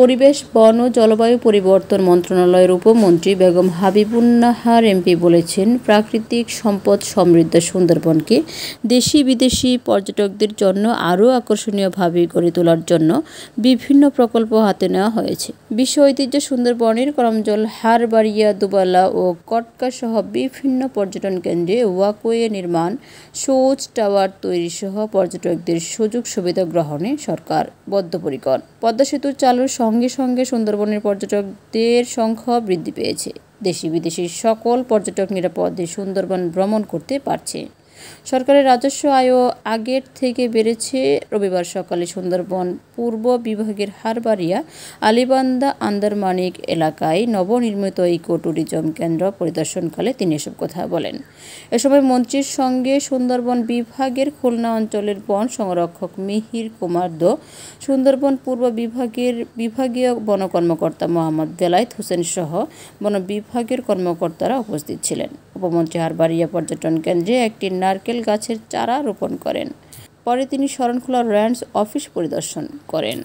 পরিবেশ বন ও জলবায়ু পরিবর্তন মন্ত্রণালয়ের উপমন্ত্রী বেগম হাবিবুন্নাহার এমপি বলেছেন প্রাকৃতিক সম্পদ সমৃদ্ধ সুন্দরবনকে দেশি বিদেশি পর্যটকদের জন্য আরও আকর্ষণীয়ভাবে গড়ে তোলার জন্য বিভিন্ন প্রকল্প হাতে নেওয়া হয়েছে বিশ্ব ঐতিহ্য সুন্দরবনের করমজল হারবাড়িয়া দুবালা ও কটকা সহ বিভিন্ন পর্যটন কেন্দ্রে ওয়াকওয়ে নির্মাণ সোজ টাওয়ার তৈরি সহ পর্যটকদের সুযোগ সুবিধা গ্রহণে সরকার বদ্ধপরিকর পদ্মা সেতুর চালুর সঙ্গে সঙ্গে সুন্দরবনের পর্যটকদের সংখ্যা বৃদ্ধি পেয়েছে দেশি বিদেশি সকল পর্যটক নিরাপদে সুন্দরবন ভ্রমণ করতে পারছে সরকারের রাজস্ব আয়ও আগের থেকে বেড়েছে রবিবার সকালে সুন্দরবন পূর্ব বিভাগের হারবাড়িয়া আলিবান্দা আন্দারমানিক এলাকায় নবনির্মিত ইকো ট্যুরিজম কেন্দ্র পরিদর্শনকালে তিনি এসব কথা বলেন এ সময় মন্ত্রীর সঙ্গে সুন্দরবন বিভাগের খুলনা অঞ্চলের বন সংরক্ষক মিহির কুমার দো সুন্দরবন পূর্ব বিভাগের বিভাগীয় বন কর্মকর্তা মোহাম্মদ দেলায়ত হোসেন সহ বন বিভাগের কর্মকর্তারা উপস্থিত ছিলেন উপমন্ত্রী হারবাড়িয়া পর্যটন কেন্দ্রে একটি না নারকেল গাছের চারা রোপণ করেন পরে তিনি শরণখোলা র্যান্ডস অফিস পরিদর্শন করেন